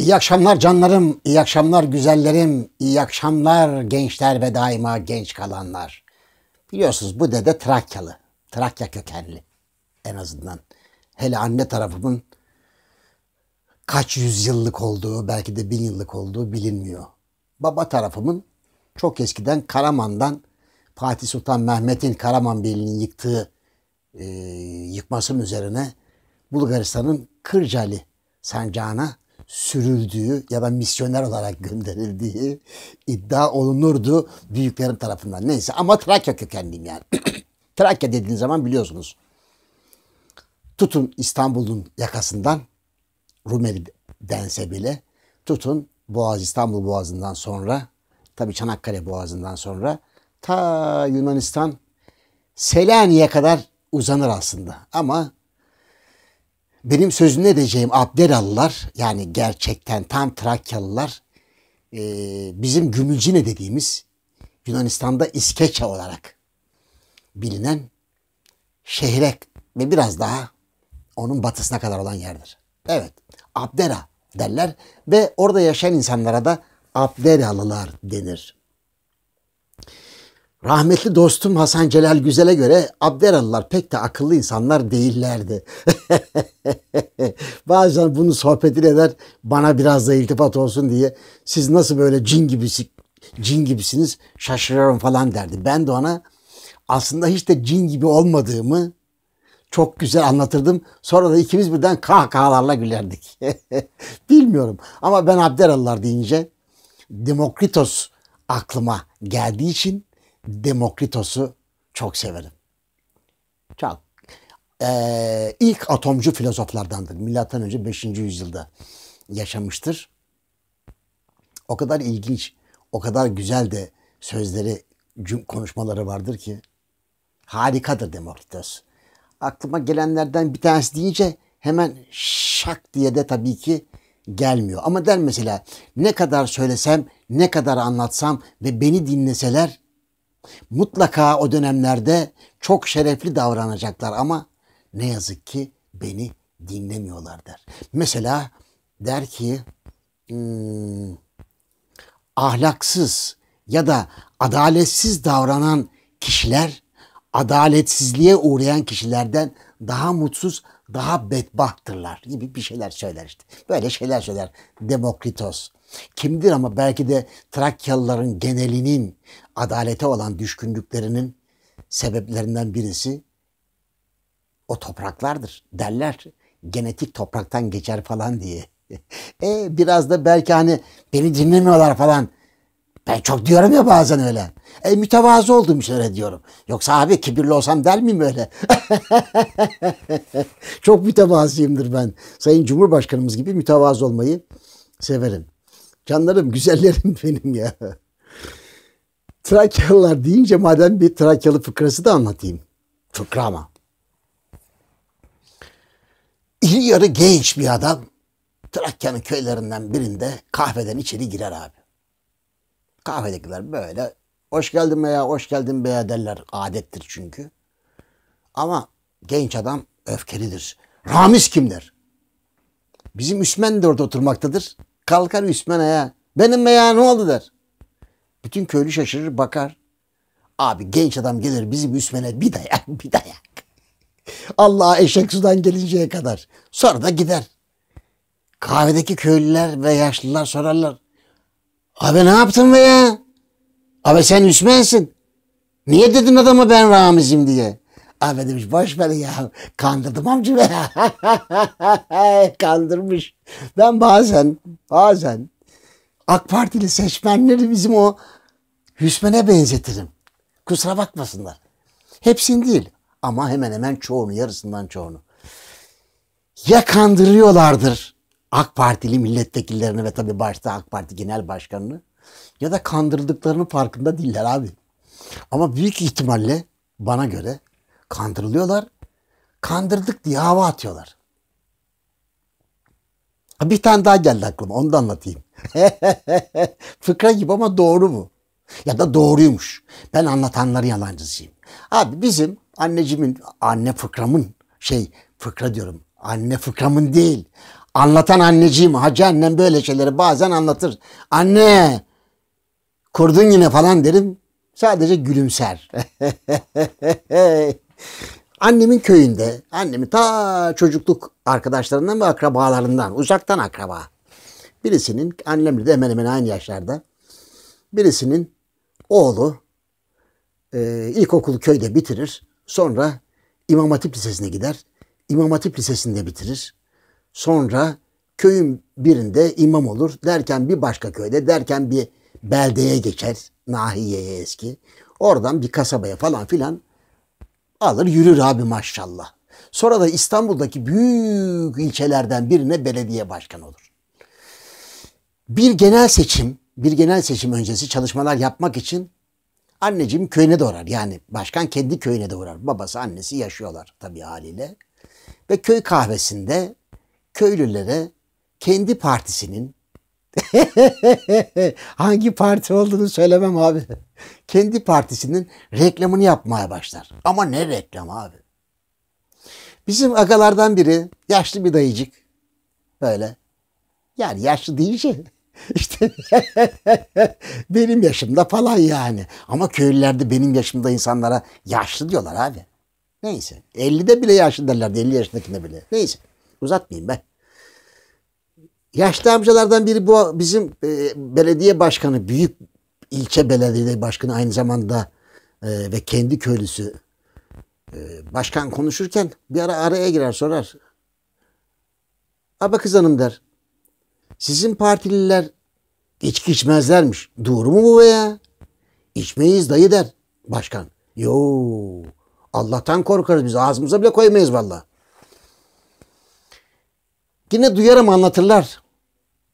İyi akşamlar canlarım, iyi akşamlar güzellerim, iyi akşamlar gençler ve daima genç kalanlar. Biliyorsunuz bu dede Trakyalı, Trakya kökenli en azından. Hele anne tarafımın kaç yüzyıllık olduğu, belki de bin yıllık olduğu bilinmiyor. Baba tarafımın çok eskiden Karaman'dan Fatih Sultan Mehmet'in Karaman Beyliği'nin yıktığı e, yıkmasının üzerine Bulgaristan'ın Kırcali sancağına sürüldüğü ya da misyoner olarak gönderildiği iddia olunurdu büyüklerim tarafından. Neyse ama Trakya kökenliyim yani. Trakya dediğin zaman biliyorsunuz. Tutun İstanbul'un yakasından Rumeli dense bile tutun Boğaz İstanbul Boğazı'ndan sonra tabi Çanakkale Boğazı'ndan sonra ta Yunanistan Selanik'e kadar uzanır aslında. Ama benim sözünü edeceğim Abderallar yani gerçekten tam Trakyalılar e, bizim Gümülcine dediğimiz Yunanistan'da İskeçe olarak bilinen şehre ve biraz daha onun batısına kadar olan yerdir. Evet Abdera derler ve orada yaşayan insanlara da Abderalılar denir. Rahmetli dostum Hasan Celal Güzel'e göre Abderalılar pek de akıllı insanlar değillerdi. Bazen bunu sohbetini eder bana biraz da iltifat olsun diye siz nasıl böyle cin gibisi, cin gibisiniz şaşırıyorum falan derdi. Ben de ona aslında hiç de cin gibi olmadığımı çok güzel anlatırdım. Sonra da ikimiz birden kahkahalarla gülerdik. Bilmiyorum ama ben Abderalılar deyince Demokritos aklıma geldiği için Demokritos'u çok severim. Çok. Ee, ilk atomcu filozoflardandır. Milattan önce 5. yüzyılda yaşamıştır. O kadar ilginç, o kadar güzel de sözleri, konuşmaları vardır ki. Harikadır Demokritos. Aklıma gelenlerden bir tanesi deyince hemen şak diye de tabii ki gelmiyor. Ama der mesela ne kadar söylesem, ne kadar anlatsam ve beni dinleseler Mutlaka o dönemlerde çok şerefli davranacaklar ama ne yazık ki beni dinlemiyorlar der. Mesela der ki hmm, ahlaksız ya da adaletsiz davranan kişiler adaletsizliğe uğrayan kişilerden daha mutsuz, daha bedbahtırlar gibi bir şeyler söyler işte. Böyle şeyler söyler Demokritos. Kimdir ama belki de Trakyalıların genelinin adalete olan düşkünlüklerinin sebeplerinden birisi o topraklardır derler. Genetik topraktan geçer falan diye. e biraz da belki hani beni dinlemiyorlar falan. Ben çok diyorum ya bazen öyle. E mütevazı oldum işte öyle diyorum. Yoksa abi kibirli olsam der miyim öyle? çok mütevazıyımdır ben. Sayın Cumhurbaşkanımız gibi mütevazı olmayı severim. Canlarım, güzellerim benim ya. Trakyalılar deyince madem bir Trakyalı fıkrası da anlatayım. Fıkra ama. İri yarı genç bir adam Trakya'nın köylerinden birinde kahveden içeri girer abi. Kahvedekiler böyle hoş geldin veya hoş geldin be derler. Adettir çünkü. Ama genç adam öfkelidir. Ramiz kimler? Bizim Üsmen de orada oturmaktadır. Kalkar Üsmena'ya. Benim be ya ne oldu der. Bütün köylü şaşırır bakar. Abi genç adam gelir bizim Üsmen'e bir dayak bir dayak. Allah'a eşek sudan gelinceye kadar. Sonra da gider. Kahvedeki köylüler ve yaşlılar sorarlar. Abi ne yaptın be ya? Abi sen Üsmen'sin. Niye dedin adama ben Ramiz'im diye? Abi demiş boş ver ya kandırdım amca be. Kandırmış. Ben bazen bazen AK Partili seçmenleri bizim o Hüsmen'e benzetirim. Kusura bakmasınlar. Hepsini değil ama hemen hemen çoğunu yarısından çoğunu. Ya kandırıyorlardır AK Partili milletvekillerini ve tabii başta AK Parti Genel Başkanı'nı ya da kandırdıklarının farkında değiller abi. Ama büyük ihtimalle bana göre Kandırılıyorlar. Kandırdık diye hava atıyorlar. Bir tane daha geldi aklıma onu da anlatayım. Fıkra gibi ama doğru mu? Ya da doğruymuş. Ben anlatanları yalancısıyım. Abi bizim anneciğimin anne fıkramın şey fıkra diyorum. Anne fıkramın değil. Anlatan anneciğim, hacı annem böyle şeyleri bazen anlatır. Anne kurdun yine falan derim. Sadece gülümser. Annemin köyünde, annemin ta çocukluk arkadaşlarından ve akrabalarından, uzaktan akraba. Birisinin, annemle de hemen hemen aynı yaşlarda, birisinin oğlu e, ilkokulu köyde bitirir. Sonra İmam Hatip Lisesi'ne gider. İmam Hatip Lisesi'nde bitirir. Sonra köyün birinde imam olur. Derken bir başka köyde, derken bir beldeye geçer. Nahiyeye eski. Oradan bir kasabaya falan filan Alır yürür abi maşallah. Sonra da İstanbul'daki büyük ilçelerden birine belediye başkanı olur. Bir genel seçim, bir genel seçim öncesi çalışmalar yapmak için anneciğim köyüne de uğrar. Yani başkan kendi köyüne de uğrar. Babası, annesi yaşıyorlar tabii haliyle. Ve köy kahvesinde köylülere kendi partisinin Hangi parti olduğunu söylemem abi. Kendi partisinin reklamını yapmaya başlar. Ama ne reklam abi? Bizim agalardan biri yaşlı bir dayıcık. Böyle. Yani yaşlı değil şey. İşte benim yaşımda falan yani. Ama köylülerde benim yaşımda insanlara yaşlı diyorlar abi. Neyse. 50'de bile yaşlı derlerdi. 50 yaşındakine bile. Neyse. Uzatmayayım ben. Yaşlı amcalardan biri bu bizim e, belediye başkanı, büyük ilçe belediye başkanı aynı zamanda e, ve kendi köylüsü e, başkan konuşurken bir ara araya girer sorar. Aba kız hanım der. Sizin partililer içki içmezlermiş. Doğru mu bu veya? İçmeyiz dayı der başkan. Yo Allah'tan korkarız biz ağzımıza bile koymayız valla. Yine duyarım anlatırlar.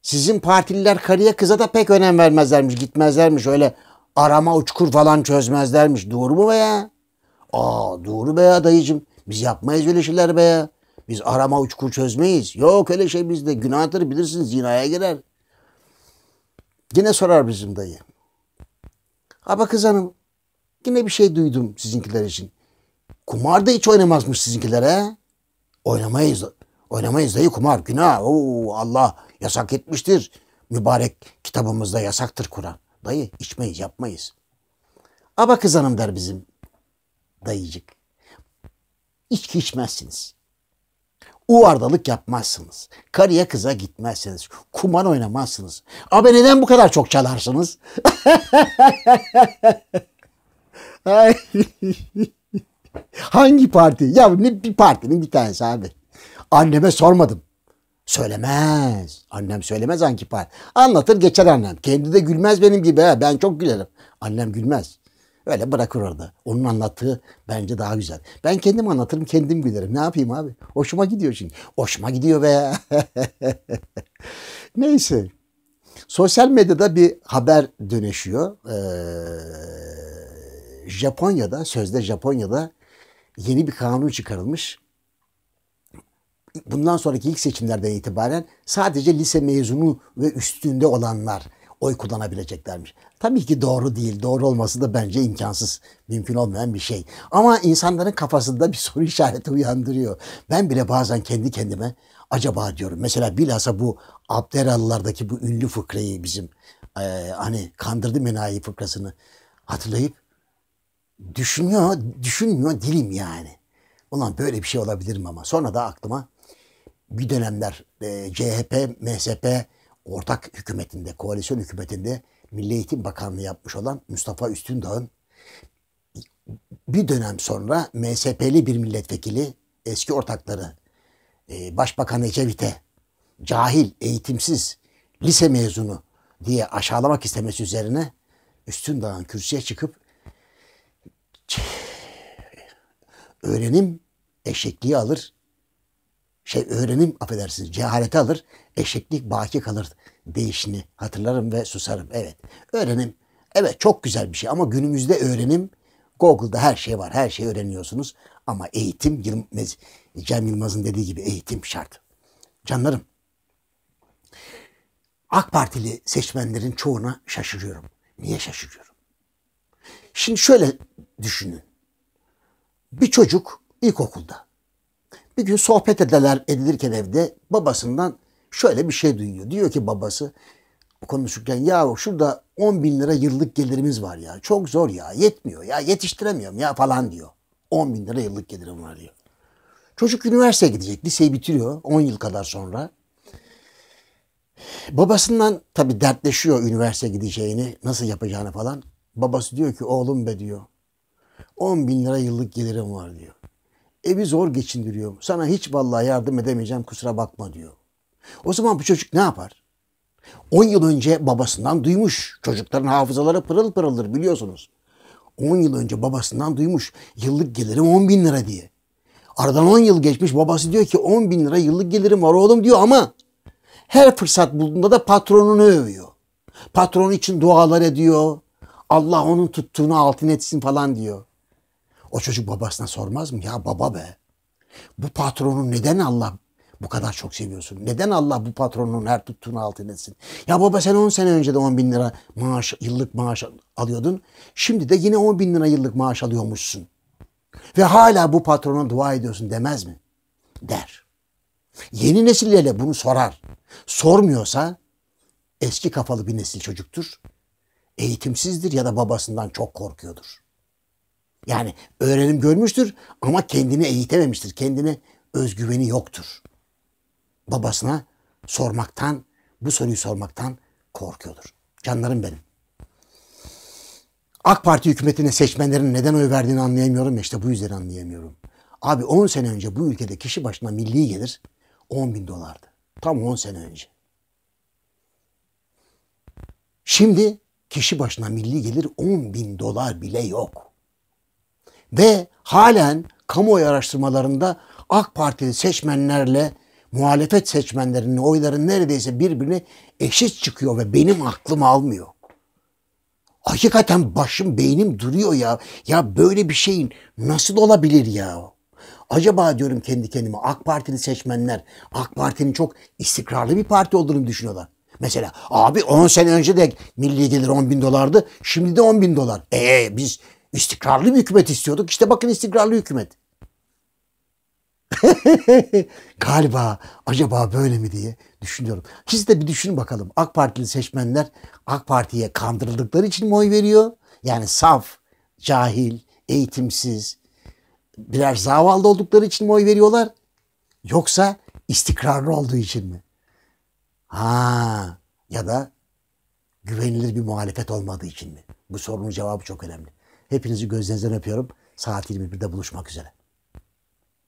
Sizin partililer karıya kıza da pek önem vermezlermiş, gitmezlermiş. Öyle arama uçkur falan çözmezlermiş. Doğru mu be ya? Aa doğru be ya dayıcım. Biz yapmayız öyle şeyler be ya. Biz arama uçkur çözmeyiz. Yok öyle şey bizde. Günahtır bilirsiniz zinaya girer. Yine sorar bizim dayı. Aba kız hanım yine bir şey duydum sizinkiler için. Kumar da hiç oynamazmış sizinkilere. Oynamayız Oynamayız dayı kumar günah. Oo, Allah yasak etmiştir. Mübarek kitabımızda yasaktır Kur'an. Dayı içmeyiz yapmayız. Aba kız hanım der bizim dayıcık. İçki içmezsiniz. Uvardalık yapmazsınız. Karıya kıza gitmezsiniz. Kumar oynamazsınız. Abi neden bu kadar çok çalarsınız? Hangi parti? Ya ne bir partinin bir tanesi abi. Anneme sormadım. Söylemez. Annem söylemez Ankipar. Anlatır geçer annem. Kendi de gülmez benim gibi. He. Ben çok gülerim. Annem gülmez. Öyle bırakır orada. Onun anlattığı bence daha güzel. Ben kendim anlatırım, kendim gülerim. Ne yapayım abi? Hoşuma gidiyor şimdi. Hoşuma gidiyor be. Neyse. Sosyal medyada bir haber dönüşüyor. Ee, Japonya'da, sözde Japonya'da yeni bir kanun çıkarılmış bundan sonraki ilk seçimlerden itibaren sadece lise mezunu ve üstünde olanlar oy kullanabileceklermiş. Tabii ki doğru değil. Doğru olması da bence imkansız, mümkün olmayan bir şey. Ama insanların kafasında bir soru işareti uyandırıyor. Ben bile bazen kendi kendime acaba diyorum. Mesela bilhassa bu Abderallardaki bu ünlü fıkrayı bizim e, hani kandırdı menayi fıkrasını hatırlayıp düşünüyor, düşünmüyor dilim yani. Ulan böyle bir şey olabilir mi ama. Sonra da aklıma bir dönemler e, CHP, MSP ortak hükümetinde, koalisyon hükümetinde Milli Eğitim Bakanlığı yapmış olan Mustafa Üstündağ'ın bir dönem sonra MSP'li bir milletvekili eski ortakları e, Başbakan Ecevit'e cahil, eğitimsiz, lise mezunu diye aşağılamak istemesi üzerine Üstündağ'ın kürsüye çıkıp öğrenim eşekliği alır, şey öğrenim affedersiniz cehalete alır, eşeklik baki kalır değişini hatırlarım ve susarım. Evet öğrenim evet çok güzel bir şey ama günümüzde öğrenim Google'da her şey var her şeyi öğreniyorsunuz ama eğitim Yılmaz, Cem Yılmaz'ın dediği gibi eğitim şart. Canlarım AK Partili seçmenlerin çoğuna şaşırıyorum. Niye şaşırıyorum? Şimdi şöyle düşünün. Bir çocuk ilkokulda bir gün sohbet ederler, edilirken evde babasından şöyle bir şey duyuyor. Diyor ki babası konuşurken ya şurada 10 bin lira yıllık gelirimiz var ya çok zor ya yetmiyor ya yetiştiremiyorum ya falan diyor. 10 bin lira yıllık gelirim var diyor. Çocuk üniversiteye gidecek liseyi bitiriyor 10 yıl kadar sonra. Babasından tabi dertleşiyor üniversite gideceğini nasıl yapacağını falan. Babası diyor ki oğlum be diyor 10 bin lira yıllık gelirim var diyor. Evi zor geçindiriyor. Sana hiç vallahi yardım edemeyeceğim kusura bakma diyor. O zaman bu çocuk ne yapar? 10 yıl önce babasından duymuş. Çocukların hafızaları pırıl pırıldır biliyorsunuz. 10 yıl önce babasından duymuş. Yıllık gelirim 10 bin lira diye. Aradan 10 yıl geçmiş babası diyor ki 10 bin lira yıllık gelirim var oğlum diyor ama her fırsat bulduğunda da patronunu övüyor. Patron için dualar ediyor. Allah onun tuttuğunu altın etsin falan diyor. O çocuk babasına sormaz mı? Ya baba be. Bu patronu neden Allah bu kadar çok seviyorsun? Neden Allah bu patronun her tuttuğunu altın etsin? Ya baba sen 10 sene önce de 10 bin lira maaş, yıllık maaş alıyordun. Şimdi de yine 10 bin lira yıllık maaş alıyormuşsun. Ve hala bu patrona dua ediyorsun demez mi? Der. Yeni nesillere bunu sorar. Sormuyorsa eski kafalı bir nesil çocuktur. Eğitimsizdir ya da babasından çok korkuyordur. Yani öğrenim görmüştür ama kendini eğitememiştir. Kendine özgüveni yoktur. Babasına sormaktan, bu soruyu sormaktan korkuyordur. Canlarım benim. AK Parti hükümetine seçmenlerin neden oy verdiğini anlayamıyorum ya işte bu yüzden anlayamıyorum. Abi 10 sene önce bu ülkede kişi başına milli gelir 10 bin dolardı. Tam 10 sene önce. Şimdi kişi başına milli gelir 10 bin dolar bile yok ve halen kamuoyu araştırmalarında AK Partili seçmenlerle muhalefet seçmenlerinin oyların neredeyse birbirine eşit çıkıyor ve benim aklım almıyor. Hakikaten başım beynim duruyor ya. Ya böyle bir şeyin nasıl olabilir ya? Acaba diyorum kendi kendime AK Partili seçmenler AK Parti'nin çok istikrarlı bir parti olduğunu düşünüyorlar. Mesela abi 10 sene önce de milli gelir 10 bin dolardı şimdi de 10 bin dolar. Eee biz İstikrarlı bir hükümet istiyorduk. İşte bakın istikrarlı hükümet. Galiba acaba böyle mi diye düşünüyorum. Siz de bir düşünün bakalım. AK Partili seçmenler AK Parti'ye kandırıldıkları için mi oy veriyor? Yani saf, cahil, eğitimsiz, birer zavallı oldukları için mi oy veriyorlar? Yoksa istikrarlı olduğu için mi? Ha ya da güvenilir bir muhalefet olmadığı için mi? Bu sorunun cevabı çok önemli. Hepinizi gözlerinizden öpüyorum. Saat 21'de buluşmak üzere.